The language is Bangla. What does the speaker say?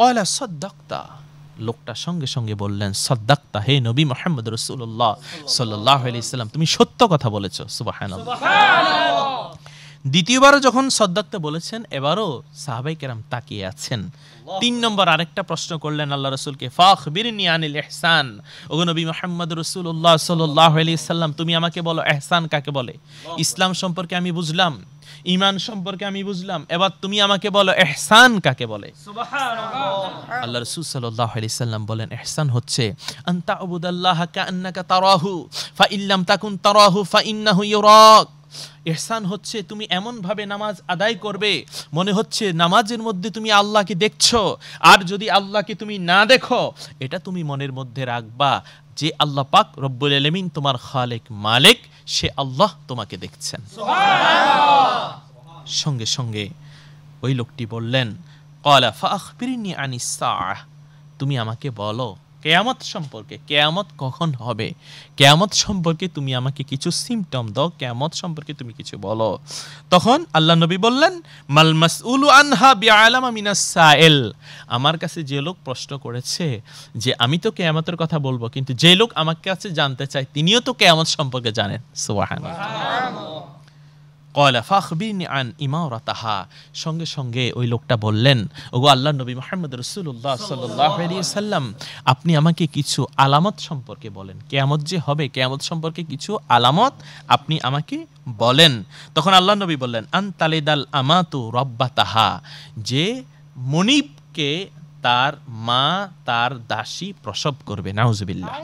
কয়লা সদ্দাক্তা লোকটা সঙ্গে সঙ্গে বললেন সদ্দাক্তা হে নবী মোহাম্মদ রসুল্লাহ সাল্লাহ আলি ইসলাম তুমি সত্য কথা বলেছ সুবাহ দ্বিতীয়বারও যখন সদ্দাক্তা বলেছেন এবারও সাহাবাই কেরাম তাকিয়ে আছেন তিন নম্বর আরেকটা প্রশ্ন করলেন আল্লাহ রসুলকে ফাখ বিরিনি আনিল এহসান ওগনবী মোহাম্মদ রসুল্লাহ সাল্লাহ সাল্লাম তুমি আমাকে বলো এহসান কাকে বলে ইসলাম সম্পর্কে আমি বুঝলাম ইমান সম্পর্কে আমি বুঝলাম এবার তুমি আমাকে বলো এহসান কাকে বলে আল্লাহ রসুল সাল্লাহ আলি সাল্লাম বলেন এহসান হচ্ছে আন্তা আবুদাল্লাহ কান্নাকা তারাহু ফা ইল্লাম তাকুন তারাহু ফা ইন্নাহু ইউরাক এহসান হচ্ছে তুমি এমনভাবে নামাজ আদায় করবে মনে হচ্ছে নামাজের মধ্যে তুমি আল্লাহকে দেখছো আর যদি আল্লাহকে তুমি না দেখো এটা তুমি মনের মধ্যে রাখবা যে আল্লাহ পাক রব্বুল আলমিন তোমার খালেক মালেক সে আল্লাহ তোমাকে দেখছেন সঙ্গে সঙ্গে ওই লোকটি বললেন কলা ফাহ তুমি আমাকে বলো কেয়ামত সম্পর্কে কেয়ামত কখন হবে কেয়ামত সম্পর্কে তুমি আমাকে কিছু সিমটম দাও কেয়ামত সম্পর্কে তুমি কিছু বলো তখন আল্লাহ নবী বললেন মালমাস উলু আনহা বিআলামা মিনাস সাইল আমার কাছে যে লোক প্রশ্ন করেছে যে আমি তো কেয়ামতের কথা বলবো কিন্তু যে লোক আমার কাছে জানতে চায় তিনিও তো কেয়ামত সম্পর্কে জানেন সুবহানাল্লাহ কয়লা ফাখবিন আন ইমাওরা তাহা সঙ্গে সঙ্গে ওই লোকটা বললেন ওগো আল্লাহ নবী মোহাম্মদ রসুল্লাহ সাল্লাম আপনি আমাকে কিছু আলামত সম্পর্কে বলেন কেয়ামত যে হবে কেয়ামত সম্পর্কে কিছু আলামত আপনি আমাকে বলেন তখন আল্লাহ নবী বললেন আন তালেদাল আমাতু রব্বা তাহা যে মনিবকে তার মা তার দাসী প্রসব করবে নাউজবিল্লা